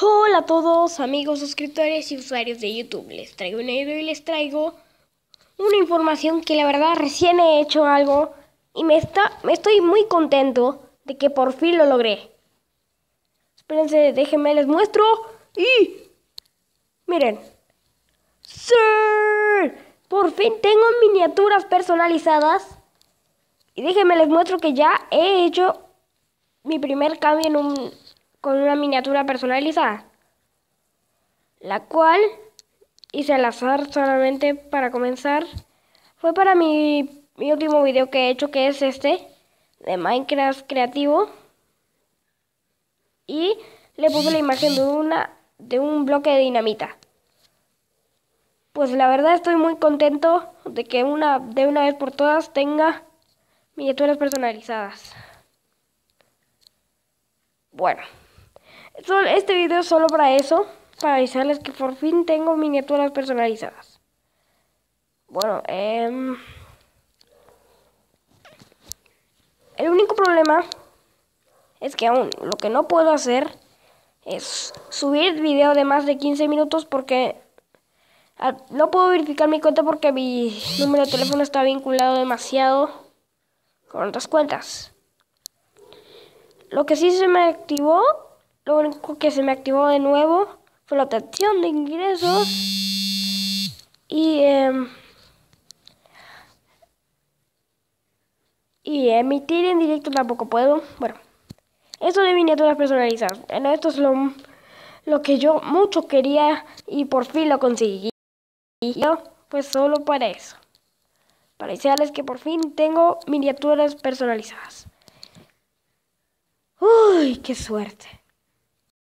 Hola a todos, amigos, suscriptores y usuarios de YouTube. Les traigo un video y les traigo una información que la verdad recién he hecho algo y me, está, me estoy muy contento de que por fin lo logré. Espérense, déjenme, les muestro y miren. ¡Sí! Por fin tengo miniaturas personalizadas y déjenme les muestro que ya he hecho mi primer cambio en un con una miniatura personalizada, la cual hice al azar solamente para comenzar. Fue para mi, mi último video que he hecho, que es este, de Minecraft creativo. Y le puse la imagen de, una, de un bloque de dinamita. Pues la verdad estoy muy contento de que una, de una vez por todas tenga miniaturas personalizadas. Bueno. Este video es solo para eso, para avisarles que por fin tengo miniaturas personalizadas. Bueno, eh, el único problema es que aún lo que no puedo hacer es subir video de más de 15 minutos porque ah, no puedo verificar mi cuenta porque mi número de teléfono está vinculado demasiado con otras cuentas. Lo que sí se me activó lo único que se me activó de nuevo fue la atención de ingresos. Y, em, y emitir en directo tampoco puedo. Bueno, Esto de miniaturas personalizadas. Bueno, esto es lo, que yo mucho quería y por fin lo conseguí. Y yo, pues solo para eso. Para decirles que por fin tengo miniaturas personalizadas. Uy, qué suerte.